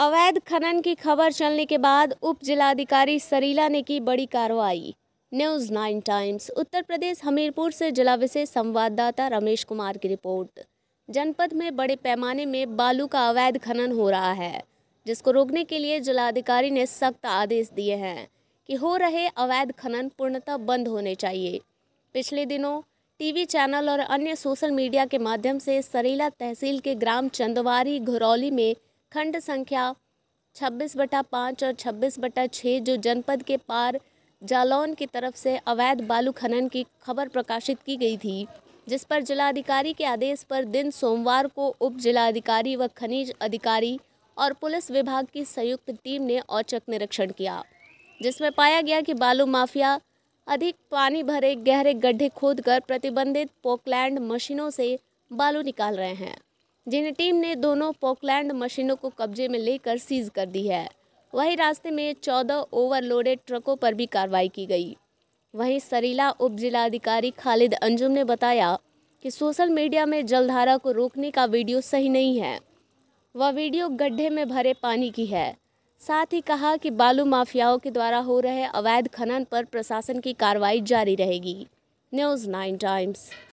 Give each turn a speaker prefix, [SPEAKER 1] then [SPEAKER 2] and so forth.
[SPEAKER 1] अवैध खनन की खबर चलने के बाद उप जिलाधिकारी सरीला ने की बड़ी कार्रवाई news nine times Uttar Pradesh Hamirpur से जिला विशेष संवाददाता रमेश कुमार की रिपोर्ट जनपद में बड़े पैमाने में बालू का अवैध खनन हो रहा है जिसको रोकने के लिए जिलाधिकारी ने सख्त आदेश दिए हैं कि हो रहे अवैध खनन पूर्णतः बंद होने चाहिए पिछले दिनों टीवी चैनल और अन्य सोशल मीडिया के माध्यम से सरीला तहसील के ग्राम चंदवारी घरौली में खंड संख्या छब्बीस बटा पाँच और छब्बीस बटा छः जो जनपद के पार जालौन की तरफ से अवैध बालू खनन की खबर प्रकाशित की गई थी जिस पर जिलाधिकारी के आदेश पर दिन सोमवार को उप जिलाधिकारी व खनिज अधिकारी और पुलिस विभाग की संयुक्त टीम ने औचक निरीक्षण किया जिसमें पाया गया कि बालू माफिया अधिक पानी भरे गहरे गड्ढे खोदकर प्रतिबंधित पोकलैंड मशीनों से बालू निकाल रहे हैं जिन्हें टीम ने दोनों पोकलैंड मशीनों को कब्जे में लेकर सीज कर दी है वहीं रास्ते में चौदह ओवरलोडेड ट्रकों पर भी कार्रवाई की गई वहीं सरीला उप जिलाधिकारी खालिद अंजुम ने बताया कि सोशल मीडिया में जलधारा को रोकने का वीडियो सही नहीं है वह वीडियो गड्ढे में भरे पानी की है साथ ही कहा कि बालू माफियाओं के द्वारा हो रहे अवैध खनन पर प्रशासन की कार्रवाई जारी रहेगी न्यूज़ नाइन टाइम्स